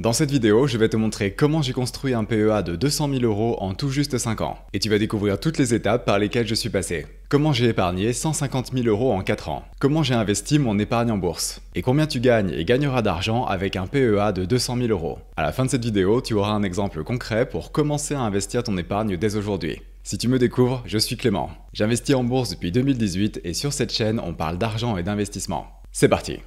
Dans cette vidéo, je vais te montrer comment j'ai construit un PEA de 200 000 euros en tout juste 5 ans. Et tu vas découvrir toutes les étapes par lesquelles je suis passé. Comment j'ai épargné 150 000 euros en 4 ans. Comment j'ai investi mon épargne en bourse. Et combien tu gagnes et gagneras d'argent avec un PEA de 200 000 euros. À la fin de cette vidéo, tu auras un exemple concret pour commencer à investir ton épargne dès aujourd'hui. Si tu me découvres, je suis Clément. J'investis en bourse depuis 2018 et sur cette chaîne, on parle d'argent et d'investissement. C'est parti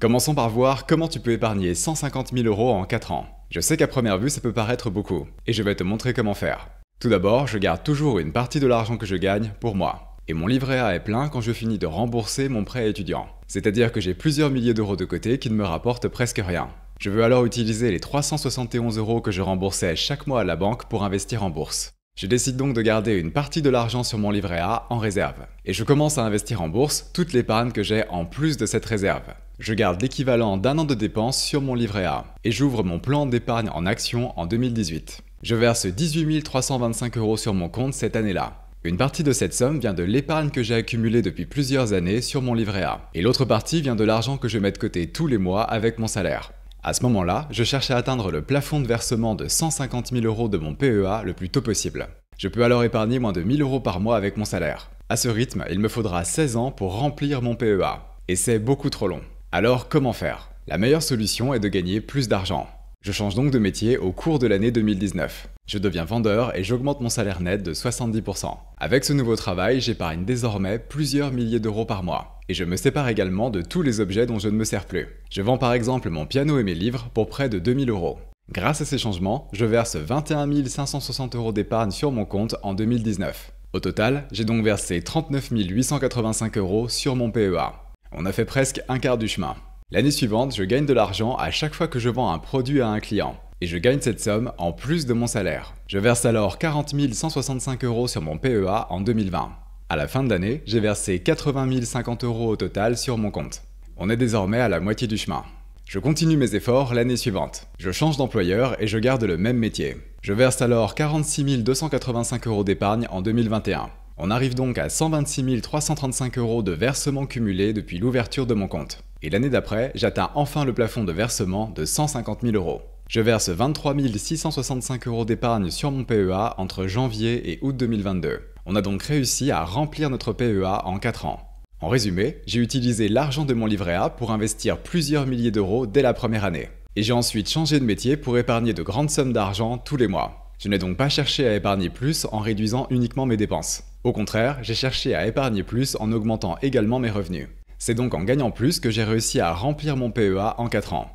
Commençons par voir comment tu peux épargner 150 000 euros en 4 ans. Je sais qu'à première vue ça peut paraître beaucoup, et je vais te montrer comment faire. Tout d'abord, je garde toujours une partie de l'argent que je gagne pour moi. Et mon livret A est plein quand je finis de rembourser mon prêt étudiant. C'est-à-dire que j'ai plusieurs milliers d'euros de côté qui ne me rapportent presque rien. Je veux alors utiliser les 371 euros que je remboursais chaque mois à la banque pour investir en bourse. Je décide donc de garder une partie de l'argent sur mon livret A en réserve. Et je commence à investir en bourse les l'épargne que j'ai en plus de cette réserve. Je garde l'équivalent d'un an de dépenses sur mon livret A et j'ouvre mon plan d'épargne en action en 2018. Je verse 18 325 euros sur mon compte cette année-là. Une partie de cette somme vient de l'épargne que j'ai accumulée depuis plusieurs années sur mon livret A, et l'autre partie vient de l'argent que je mets de côté tous les mois avec mon salaire. À ce moment-là, je cherche à atteindre le plafond de versement de 150 000 euros de mon PEA le plus tôt possible. Je peux alors épargner moins de 1000 euros par mois avec mon salaire. À ce rythme, il me faudra 16 ans pour remplir mon PEA, et c'est beaucoup trop long. Alors comment faire La meilleure solution est de gagner plus d'argent. Je change donc de métier au cours de l'année 2019. Je deviens vendeur et j'augmente mon salaire net de 70%. Avec ce nouveau travail, j'épargne désormais plusieurs milliers d'euros par mois. Et je me sépare également de tous les objets dont je ne me sers plus. Je vends par exemple mon piano et mes livres pour près de 2000 euros. Grâce à ces changements, je verse 21 560 euros d'épargne sur mon compte en 2019. Au total, j'ai donc versé 39 885 euros sur mon PEA. On a fait presque un quart du chemin. L'année suivante, je gagne de l'argent à chaque fois que je vends un produit à un client. Et je gagne cette somme en plus de mon salaire. Je verse alors 40 165 euros sur mon PEA en 2020. À la fin de l'année, j'ai versé 80 050 euros au total sur mon compte. On est désormais à la moitié du chemin. Je continue mes efforts l'année suivante. Je change d'employeur et je garde le même métier. Je verse alors 46 285 euros d'épargne en 2021. On arrive donc à 126 335 euros de versements cumulé depuis l'ouverture de mon compte. Et l'année d'après, j'atteins enfin le plafond de versement de 150 000 euros. Je verse 23 665 euros d'épargne sur mon PEA entre janvier et août 2022. On a donc réussi à remplir notre PEA en 4 ans. En résumé, j'ai utilisé l'argent de mon livret A pour investir plusieurs milliers d'euros dès la première année. Et j'ai ensuite changé de métier pour épargner de grandes sommes d'argent tous les mois. Je n'ai donc pas cherché à épargner plus en réduisant uniquement mes dépenses. Au contraire, j'ai cherché à épargner plus en augmentant également mes revenus. C'est donc en gagnant plus que j'ai réussi à remplir mon PEA en 4 ans.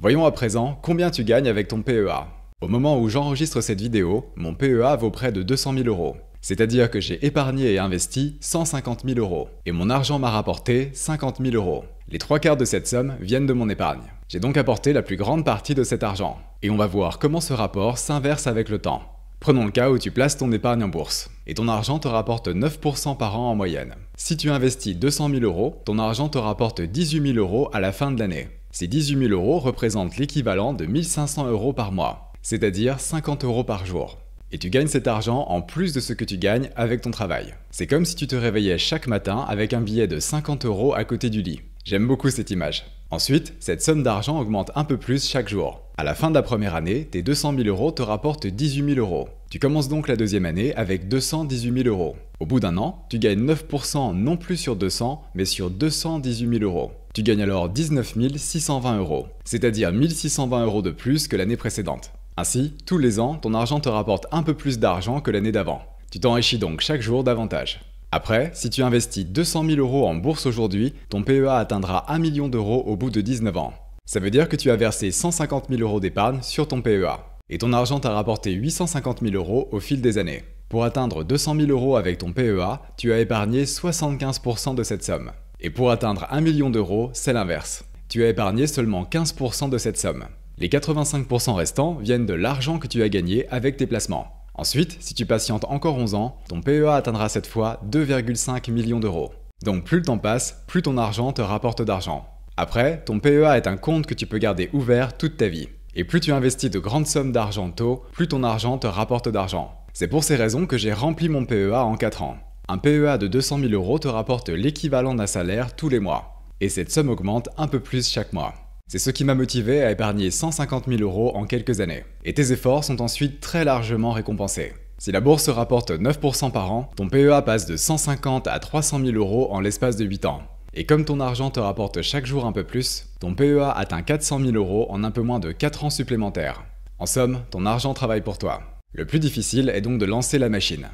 Voyons à présent combien tu gagnes avec ton PEA. Au moment où j'enregistre cette vidéo, mon PEA vaut près de 200 000 euros. C'est-à-dire que j'ai épargné et investi 150 000 euros. Et mon argent m'a rapporté 50 000 euros. Les trois quarts de cette somme viennent de mon épargne. J'ai donc apporté la plus grande partie de cet argent. Et on va voir comment ce rapport s'inverse avec le temps. Prenons le cas où tu places ton épargne en bourse et ton argent te rapporte 9% par an en moyenne. Si tu investis 200 000 euros, ton argent te rapporte 18 000 euros à la fin de l'année. Ces 18 000 euros représentent l'équivalent de 1500 euros par mois, c'est-à-dire 50 euros par jour. Et tu gagnes cet argent en plus de ce que tu gagnes avec ton travail. C'est comme si tu te réveillais chaque matin avec un billet de 50 euros à côté du lit. J'aime beaucoup cette image. Ensuite, cette somme d'argent augmente un peu plus chaque jour. À la fin de la première année, tes 200 000 euros te rapportent 18 000 euros. Tu commences donc la deuxième année avec 218 000 euros. Au bout d'un an, tu gagnes 9% non plus sur 200, mais sur 218 000 euros. Tu gagnes alors 19 620 euros, c'est-à-dire 1620 euros de plus que l'année précédente. Ainsi, tous les ans, ton argent te rapporte un peu plus d'argent que l'année d'avant. Tu t'enrichis donc chaque jour davantage. Après, si tu investis 200 000 euros en bourse aujourd'hui, ton PEA atteindra 1 million d'euros au bout de 19 ans. Ça veut dire que tu as versé 150 000 euros d'épargne sur ton PEA. Et ton argent t'a rapporté 850 000 euros au fil des années. Pour atteindre 200 000 euros avec ton PEA, tu as épargné 75% de cette somme. Et pour atteindre 1 million d'euros, c'est l'inverse. Tu as épargné seulement 15% de cette somme. Les 85% restants viennent de l'argent que tu as gagné avec tes placements. Ensuite, si tu patientes encore 11 ans, ton PEA atteindra cette fois 2,5 millions d'euros. Donc plus le temps passe, plus ton argent te rapporte d'argent. Après, ton PEA est un compte que tu peux garder ouvert toute ta vie. Et plus tu investis de grandes sommes d'argent tôt, plus ton argent te rapporte d'argent. C'est pour ces raisons que j'ai rempli mon PEA en 4 ans. Un PEA de 200 000 euros te rapporte l'équivalent d'un salaire tous les mois. Et cette somme augmente un peu plus chaque mois. C'est ce qui m'a motivé à épargner 150 000 euros en quelques années. Et tes efforts sont ensuite très largement récompensés. Si la bourse rapporte 9% par an, ton PEA passe de 150 à 300 000 euros en l'espace de 8 ans. Et comme ton argent te rapporte chaque jour un peu plus, ton PEA atteint 400 000 euros en un peu moins de 4 ans supplémentaires. En somme, ton argent travaille pour toi. Le plus difficile est donc de lancer la machine.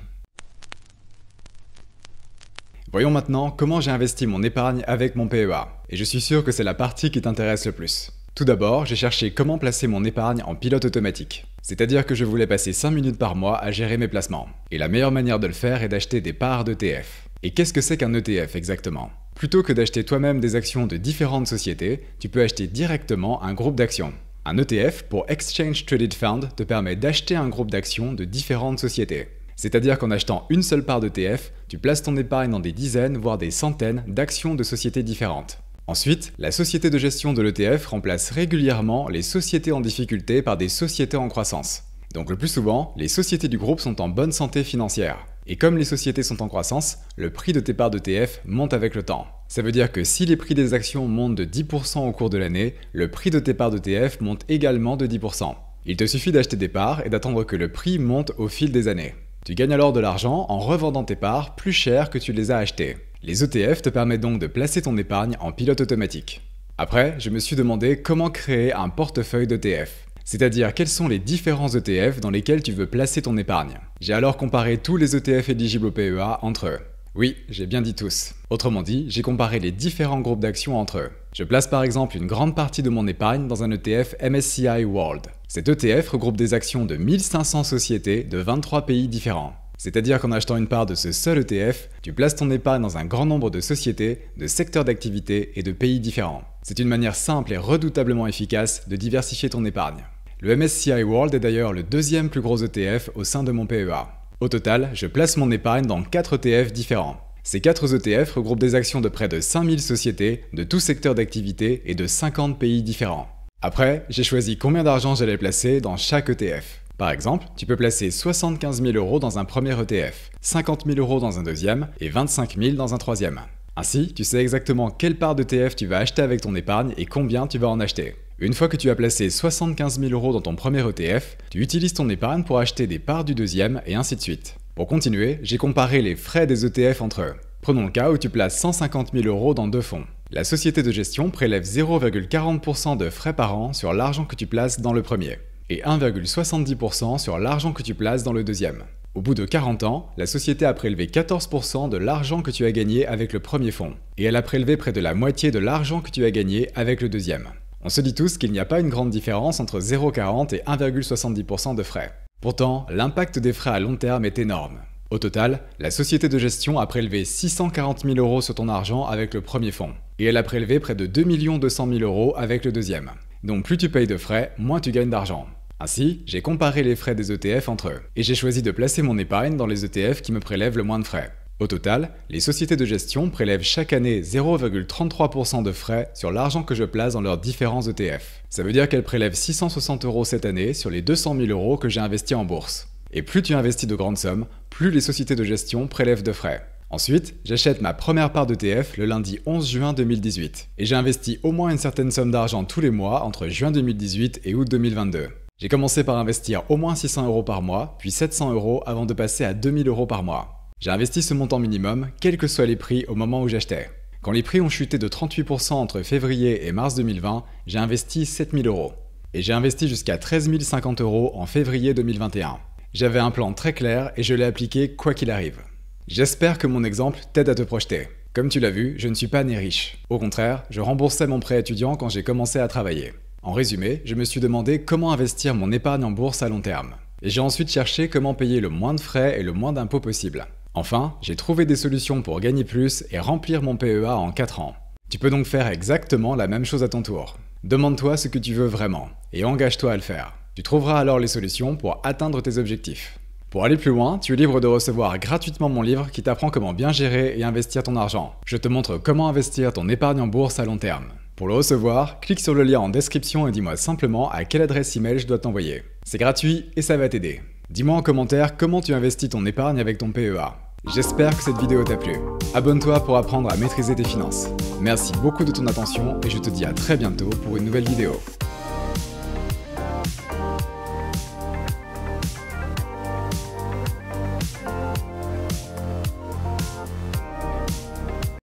Voyons maintenant comment j'ai investi mon épargne avec mon PEA. Et je suis sûr que c'est la partie qui t'intéresse le plus. Tout d'abord, j'ai cherché comment placer mon épargne en pilote automatique. C'est-à-dire que je voulais passer 5 minutes par mois à gérer mes placements. Et la meilleure manière de le faire est d'acheter des parts d'ETF. Et qu'est-ce que c'est qu'un ETF exactement Plutôt que d'acheter toi-même des actions de différentes sociétés, tu peux acheter directement un groupe d'actions. Un ETF pour Exchange Traded Fund te permet d'acheter un groupe d'actions de différentes sociétés. C'est-à-dire qu'en achetant une seule part d'ETF, tu places ton épargne dans des dizaines, voire des centaines d'actions de sociétés différentes. Ensuite, la société de gestion de l'ETF remplace régulièrement les sociétés en difficulté par des sociétés en croissance. Donc le plus souvent, les sociétés du groupe sont en bonne santé financière. Et comme les sociétés sont en croissance, le prix de tes parts d'ETF monte avec le temps. Ça veut dire que si les prix des actions montent de 10% au cours de l'année, le prix de tes parts d'ETF monte également de 10%. Il te suffit d'acheter des parts et d'attendre que le prix monte au fil des années. Tu gagnes alors de l'argent en revendant tes parts plus cher que tu les as achetées. Les ETF te permettent donc de placer ton épargne en pilote automatique. Après, je me suis demandé comment créer un portefeuille d'ETF, c'est-à-dire quels sont les différents ETF dans lesquels tu veux placer ton épargne. J'ai alors comparé tous les ETF éligibles au PEA entre eux. Oui, j'ai bien dit tous. Autrement dit, j'ai comparé les différents groupes d'actions entre eux. Je place par exemple une grande partie de mon épargne dans un ETF MSCI World. Cet ETF regroupe des actions de 1500 sociétés de 23 pays différents. C'est-à-dire qu'en achetant une part de ce seul ETF, tu places ton épargne dans un grand nombre de sociétés, de secteurs d'activité et de pays différents. C'est une manière simple et redoutablement efficace de diversifier ton épargne. Le MSCI World est d'ailleurs le deuxième plus gros ETF au sein de mon PEA. Au total, je place mon épargne dans 4 ETF différents. Ces 4 ETF regroupent des actions de près de 5000 sociétés, de tous secteur d'activité et de 50 pays différents. Après, j'ai choisi combien d'argent j'allais placer dans chaque ETF. Par exemple, tu peux placer 75 000 euros dans un premier ETF, 50 000 euros dans un deuxième et 25 000 dans un troisième. Ainsi, tu sais exactement quelle part d'ETF tu vas acheter avec ton épargne et combien tu vas en acheter. Une fois que tu as placé 75 000 euros dans ton premier ETF, tu utilises ton épargne pour acheter des parts du deuxième et ainsi de suite. Pour continuer, j'ai comparé les frais des ETF entre eux. Prenons le cas où tu places 150 000 euros dans deux fonds. La société de gestion prélève 0,40% de frais par an sur l'argent que tu places dans le premier et 1,70% sur l'argent que tu places dans le deuxième. Au bout de 40 ans, la société a prélevé 14% de l'argent que tu as gagné avec le premier fonds, et elle a prélevé près de la moitié de l'argent que tu as gagné avec le deuxième. On se dit tous qu'il n'y a pas une grande différence entre 0,40 et 1,70% de frais. Pourtant, l'impact des frais à long terme est énorme. Au total, la société de gestion a prélevé 640 000 euros sur ton argent avec le premier fonds. Et elle a prélevé près de 2 200 000 euros avec le deuxième. Donc plus tu payes de frais, moins tu gagnes d'argent. Ainsi, j'ai comparé les frais des ETF entre eux. Et j'ai choisi de placer mon épargne dans les ETF qui me prélèvent le moins de frais. Au total, les sociétés de gestion prélèvent chaque année 0,33% de frais sur l'argent que je place dans leurs différents ETF. Ça veut dire qu'elles prélèvent 660 euros cette année sur les 200 000 euros que j'ai investis en bourse. Et plus tu investis de grandes sommes, plus les sociétés de gestion prélèvent de frais. Ensuite, j'achète ma première part d'ETF le lundi 11 juin 2018. Et j'ai investi au moins une certaine somme d'argent tous les mois entre juin 2018 et août 2022. J'ai commencé par investir au moins 600 euros par mois, puis 700 euros avant de passer à 2000 euros par mois. J'ai investi ce montant minimum, quels que soient les prix au moment où j'achetais. Quand les prix ont chuté de 38% entre février et mars 2020, j'ai investi 7000 euros. Et j'ai investi jusqu'à 13 050 euros en février 2021. J'avais un plan très clair et je l'ai appliqué quoi qu'il arrive. J'espère que mon exemple t'aide à te projeter. Comme tu l'as vu, je ne suis pas né riche. Au contraire, je remboursais mon prêt étudiant quand j'ai commencé à travailler. En résumé, je me suis demandé comment investir mon épargne en bourse à long terme. Et j'ai ensuite cherché comment payer le moins de frais et le moins d'impôts possible. Enfin, j'ai trouvé des solutions pour gagner plus et remplir mon PEA en 4 ans. Tu peux donc faire exactement la même chose à ton tour. Demande-toi ce que tu veux vraiment et engage-toi à le faire. Tu trouveras alors les solutions pour atteindre tes objectifs. Pour aller plus loin, tu es libre de recevoir gratuitement mon livre qui t'apprend comment bien gérer et investir ton argent. Je te montre comment investir ton épargne en bourse à long terme. Pour le recevoir, clique sur le lien en description et dis-moi simplement à quelle adresse email je dois t'envoyer. C'est gratuit et ça va t'aider. Dis-moi en commentaire comment tu investis ton épargne avec ton PEA. J'espère que cette vidéo t'a plu. Abonne-toi pour apprendre à maîtriser tes finances. Merci beaucoup de ton attention et je te dis à très bientôt pour une nouvelle vidéo.